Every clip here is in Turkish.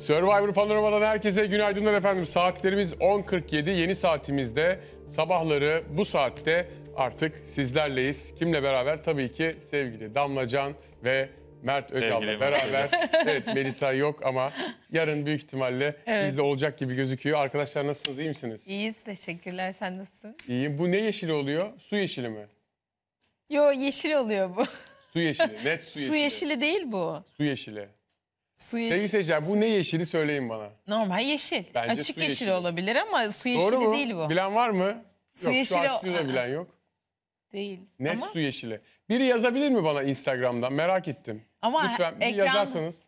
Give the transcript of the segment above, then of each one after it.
Survivor Panorama'dan herkese günaydınlar efendim. Saatlerimiz 10.47. Yeni saatimizde sabahları bu saatte artık sizlerleyiz. Kimle beraber? Tabii ki sevgili Damla Can ve Mert Özal'la beraber. evet Melisa yok ama yarın büyük ihtimalle evet. bizde olacak gibi gözüküyor. Arkadaşlar nasılsınız? iyi misiniz? İyiyiz. Teşekkürler. Sen nasılsın? İyiyim. Bu ne yeşili oluyor? Su yeşili mi? Yo yeşil oluyor bu. Su yeşili. Net su yeşili. Su yeşili değil bu. Su yeşili. Su yeşil. Sevgili seyirciler bu ne yeşili söyleyin bana. Normal yeşil. Bence Açık su yeşil, olabilir ama su yeşili Doğru mu? değil bu. Bilen var mı? Su yok yeşili... şu an stüdyoda bilen yok. Değil. Net ama... su yeşili. Biri yazabilir mi bana Instagram'dan? Merak ettim. Ama Lütfen bir yazarsanız.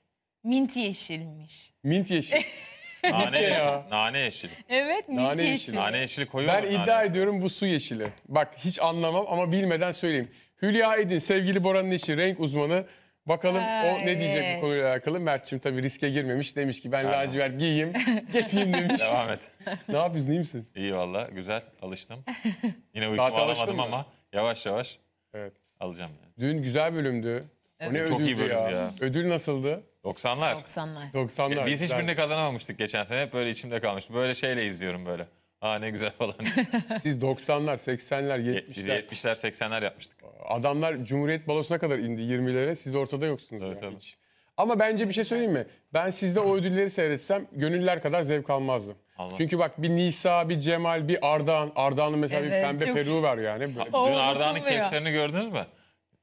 Mint yeşilmiş. Mint yeşil. nane yeşili. Nane yeşili. Evet mint nane yeşili. yeşili. Nane yeşili koyuyorlar. Ben nane. iddia ediyorum bu su yeşili. Bak hiç anlamam ama bilmeden söyleyeyim. Hülya Edin sevgili Bora'nın eşi renk uzmanı Bakalım o ne diyecek bu konuyla alakalı. Mertçim tabii riske girmemiş. Demiş ki ben lacivert giyeyim, geçeyim demiş. Devam et. ne yapıyorsun iyi misin? İyi valla güzel alıştım. Yine uykumu Saate alıştın alamadım ama yavaş yavaş Evet. alacağım yani. Dün güzel bölümdü. O ne Çok iyi ödüldü bölümdü ya. ya. Ödül nasıldı? 90'lar. 90'lar. 90'lar. Biz güzel. hiçbirini kazanamamıştık geçen sene. Hep böyle içimde kalmış. Böyle şeyle izliyorum böyle. Aa ne güzel falan. Siz 90'lar, 80'ler, 70'ler. 70'ler, 80'ler yapmıştık. Adamlar Cumhuriyet balosuna kadar indi 20'lere. Siz ortada yoksunuz. Evet, yani. Hiç. Ama bence bir şey söyleyeyim mi? Ben sizde o ödülleri seyretsem gönüller kadar zevk almazdım. Allah. Çünkü bak bir Nisa, bir Cemal, bir Ardahan. Ardahan'ın mesela evet, bir pembe çok... peruğu var yani. Dün Ardahan'ın kepslerini gördünüz mü?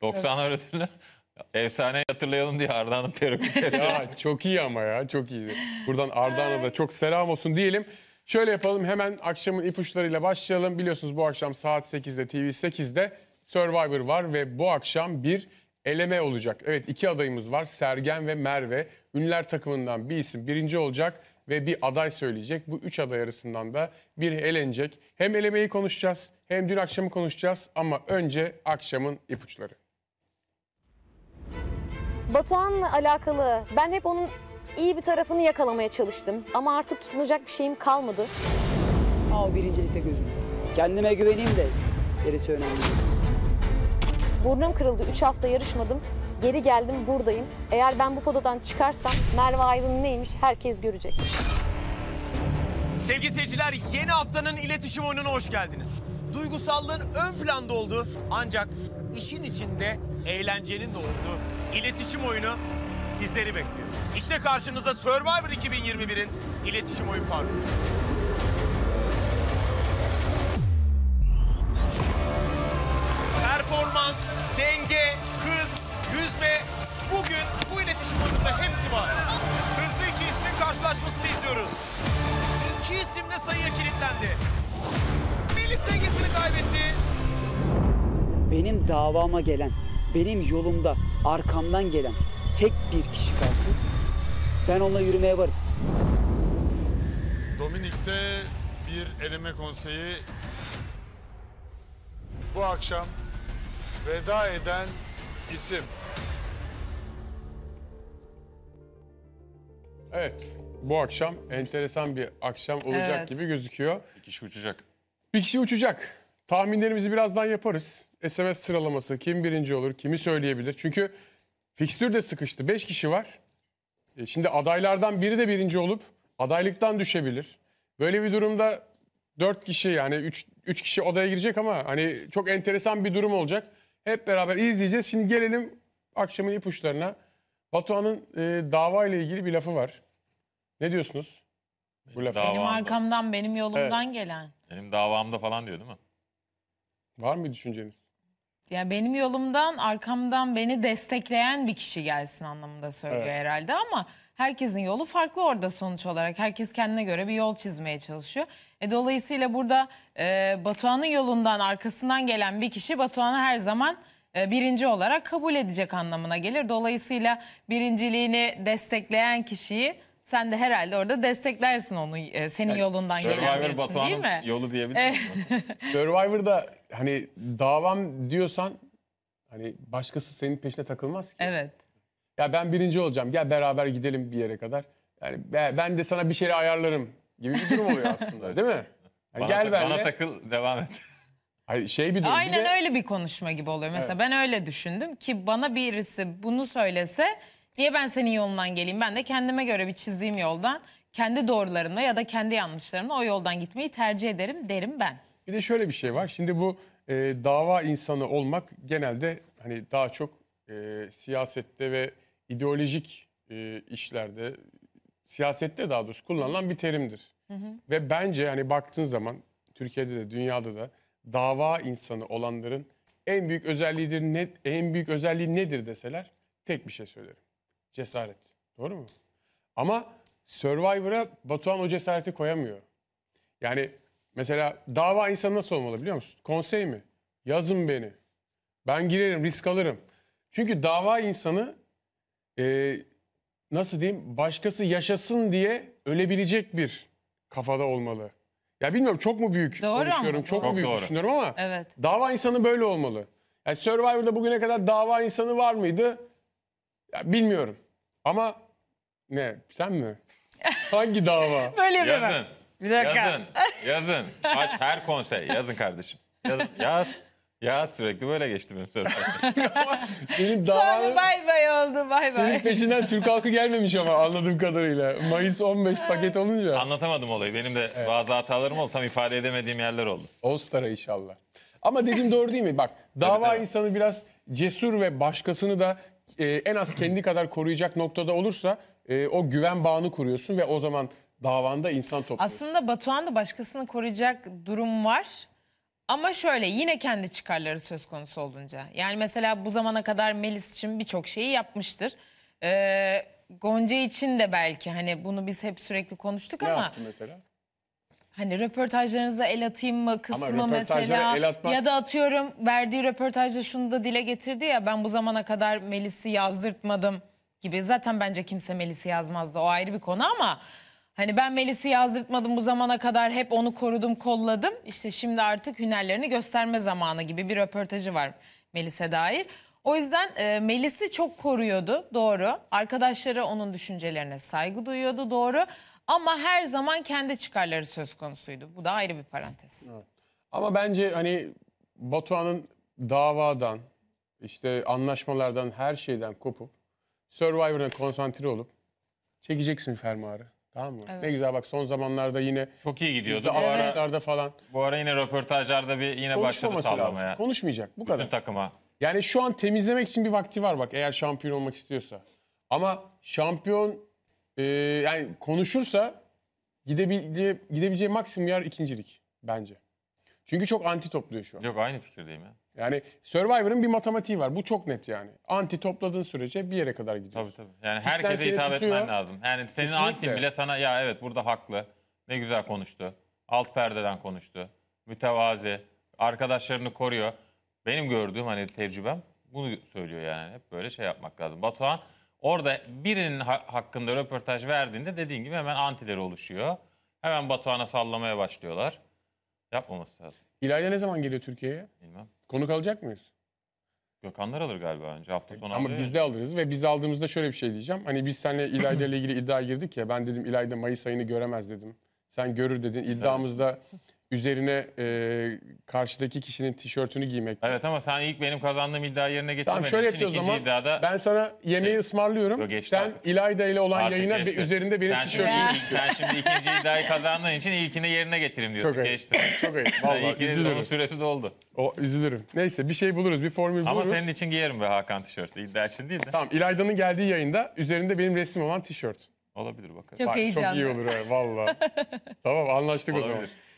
90'lar evet. ödülü. Efsane hatırlayalım diye Ardahan'ın peruğu. ya çok iyi ama ya çok iyi. Buradan Ardahan'a da çok selam olsun diyelim. Şöyle yapalım hemen akşamın ipuçlarıyla başlayalım. Biliyorsunuz bu akşam saat 8'de TV 8'de Survivor var ve bu akşam bir eleme olacak. Evet iki adayımız var Sergen ve Merve. ünler takımından bir isim birinci olacak ve bir aday söyleyecek. Bu üç aday arasından da bir elenecek. Hem elemeyi konuşacağız hem dün akşamı konuşacağız ama önce akşamın ipuçları. Batuhan'la alakalı ben hep onun iyi bir tarafını yakalamaya çalıştım. Ama artık tutunacak bir şeyim kalmadı. Ha o birincilikte gözüm. Kendime güveneyim de gerisi önemli Burnum kırıldı. üç hafta yarışmadım. Geri geldim buradayım. Eğer ben bu podadan çıkarsam Merve Aydın neymiş herkes görecek. Sevgili seyirciler yeni haftanın iletişim oyununa hoş geldiniz. Duygusallığın ön planda olduğu ancak işin içinde eğlencenin de olduğu iletişim oyunu sizleri bekliyor. İşte karşınızda Survivor 2021'in iletişim oyun parkı. Performans, denge, hız, yüzme, bugün bu iletişim oyununda hepsi var. Hızlı iki ismin karşılaşmasını izliyoruz. İki isim de sayıya kilitlendi. Melis dengesini kaybetti. Benim davama gelen, benim yolumda arkamdan gelen tek bir kişi kalsın ben onunla yürümeye varım. Dominik'te bir elime konseyi bu akşam veda eden isim. Evet, bu akşam enteresan bir akşam olacak Evet. gibi gözüküyor. Bir kişi uçacak. Bir kişi uçacak. Tahminlerimizi birazdan yaparız. SMS sıralaması kim birinci olur, kimi söyleyebilir. Çünkü fikstür de sıkıştı. Beş kişi var. E, şimdi adaylardan biri de birinci olup adaylıktan düşebilir. Böyle bir durumda dört kişi yani üç üç kişi odaya girecek ama hani çok enteresan bir durum olacak. Hep beraber izleyeceğiz. Şimdi gelelim akşamın ipuçlarına. Batuhan'ın e, dava ile ilgili bir lafı var. Ne diyorsunuz? Bu laf. Benim arkamdan, benim yolumdan gelen. Benim davamda falan diyor değil mi? Var mı bir düşünceniz? Yani benim yolumdan arkamdan beni destekleyen bir kişi gelsin anlamında söylüyor evet. herhalde ama herkesin yolu farklı orada sonuç olarak. Herkes kendine göre bir yol çizmeye çalışıyor. E, dolayısıyla burada e, Batuhan'ın yolundan arkasından gelen bir kişi Batuhan'ı her zaman e, birinci olarak kabul edecek anlamına gelir. Dolayısıyla birinciliğini destekleyen kişiyi sen de herhalde orada desteklersin onu e, senin yani, yolundan gelen birisini değil mi? yolu diyebilir e, miyim? Survivor'da hani davam diyorsan hani başkası senin peşine takılmaz ki. Evet. Ya ben birinci olacağım gel beraber gidelim bir yere kadar. Yani ben de sana bir şey ayarlarım gibi bir durum oluyor aslında değil mi? Yani Bana, gel ta- bana takıl devam et. Hayır, şey bir durum. Bir Aynen de- öyle bir konuşma gibi oluyor. Mesela ben öyle düşündüm ki bana birisi bunu söylese diye ben senin yolundan geleyim. Ben de kendime göre bir çizdiğim yoldan kendi doğrularımla ya da kendi yanlışlarımla o yoldan gitmeyi tercih ederim derim ben. Bir de şöyle bir şey var. Şimdi bu e, dava insanı olmak genelde hani daha çok e, siyasette ve ideolojik e, işlerde, siyasette daha doğrusu kullanılan bir terimdir. Hı hı. Ve bence hani baktığın zaman Türkiye'de de dünyada da dava insanı olanların en büyük özelliğidir ne, en büyük özelliği nedir deseler tek bir şey söylerim. Cesaret. Doğru mu? Ama Survivor'a Batuhan o cesareti koyamıyor. Yani Mesela dava insanı nasıl olmalı biliyor musun? Konsey mi? Yazın beni. Ben girerim, risk alırım. Çünkü dava insanı e, nasıl diyeyim başkası yaşasın diye ölebilecek bir kafada olmalı. Ya bilmiyorum çok mu büyük doğru konuşuyorum, ama, çok doğru. mu büyük doğru. düşünüyorum ama evet. dava insanı böyle olmalı. Yani Survivor'da bugüne kadar dava insanı var mıydı? Ya bilmiyorum. Ama ne sen mi? Hangi dava? böyle bir Yazın. Bir dakika. Yazın, yazın. Aç her konser. Yazın kardeşim. Yazın. Yaz. Ya sürekli böyle geçti benim sözüm. benim davam Sonra bay bay oldu bay bay. Senin peşinden Türk halkı gelmemiş ama anladığım kadarıyla. Mayıs 15 paket olunca. Anlatamadım olayı. Benim de evet. bazı hatalarım oldu. Tam ifade edemediğim yerler oldu. All inşallah. Ama dediğim doğru değil mi? Bak dava tabii, tabii. insanı biraz cesur ve başkasını da e, en az kendi kadar koruyacak noktada olursa e, o güven bağını kuruyorsun ve o zaman davanda insan topluyorsun. Aslında Batuhan da başkasını koruyacak durum var. Ama şöyle yine kendi çıkarları söz konusu olunca. Yani mesela bu zamana kadar Melis için birçok şeyi yapmıştır. Ee, Gonca için de belki hani bunu biz hep sürekli konuştuk ne ama. Ne yaptı mesela? Hani röportajlarınıza el atayım mı kısmı mesela el atmak... ya da atıyorum verdiği röportajda şunu da dile getirdi ya ben bu zamana kadar Melis'i yazdırtmadım gibi. Zaten bence kimse Melis'i yazmazdı o ayrı bir konu ama Hani ben Melis'i yazdırtmadım bu zamana kadar hep onu korudum kolladım. İşte şimdi artık hünerlerini gösterme zamanı gibi bir röportajı var Melis'e dair. O yüzden e, Melis'i çok koruyordu doğru. Arkadaşları onun düşüncelerine saygı duyuyordu doğru. Ama her zaman kendi çıkarları söz konusuydu. Bu da ayrı bir parantez. Ama bence hani Batuhan'ın davadan, işte anlaşmalardan her şeyden kopup Survivor'a konsantre olup çekeceksin fermuarı. Tamam mı? Evet. Ne güzel bak son zamanlarda yine çok iyi gidiyordu. Bu ara falan. Bu ara yine röportajlarda bir yine başladı sallamaya. Konuşmayacak bu Bütün kadar. takıma. Yani şu an temizlemek için bir vakti var bak eğer şampiyon olmak istiyorsa. Ama şampiyon e, yani konuşursa gidebileceği, gidebileceği maksimum yer ikincilik bence. Çünkü çok anti topluyor şu an. Yok aynı fikirdeyim ya. Yani Survivor'ın bir matematiği var. Bu çok net yani. Anti topladığın sürece bir yere kadar gidiyor. Tabii tabii. Yani Cidden herkese hitap tutuyor. etmen lazım. Yani senin anti bile sana ya evet burada haklı. Ne güzel konuştu. Alt perdeden konuştu. Mütevazi. Arkadaşlarını koruyor. Benim gördüğüm hani tecrübem bunu söylüyor yani. Hep böyle şey yapmak lazım. Batuhan orada birinin hakkında röportaj verdiğinde dediğin gibi hemen antileri oluşuyor. Hemen Batuhan'a sallamaya başlıyorlar. Yapmaması lazım. İlayda ne zaman geliyor Türkiye'ye? Bilmem. Konuk alacak mıyız? Gökhanlar alır galiba önce hafta sonu Ama biz de alırız ve biz aldığımızda şöyle bir şey diyeceğim. Hani biz seninle İlayda ile ilgili iddia girdik ya ben dedim İlayda Mayıs ayını göremez dedim. Sen görür dedin. İddiamızda üzerine e, karşıdaki kişinin tişörtünü giymek. Evet ama sen ilk benim kazandığım iddia yerine getirmedin. Tamam şöyle yapıyoruz ama iddiada... ben sana yemeği şey, ısmarlıyorum. Geçti sen artık. İlayda ile olan artık yayına geçti. üzerinde benim sen tişörtümü şimdi, Sen şimdi ikinci iddiayı kazandığın için ilkini yerine getireyim diyorsun. Çok geçti. Çok ayıp. Vallahi üzülürüm. Onun süresi O, üzülürüm. Neyse bir şey buluruz. Bir formül buluruz. Ama senin için giyerim be Hakan tişörtü. İddia için değil de. Tamam İlayda'nın geldiği yayında üzerinde benim resim olan tişört. Olabilir bakalım. Çok Bak, Çok iyi olur valla. tamam anlaştık Olabilir. o zaman.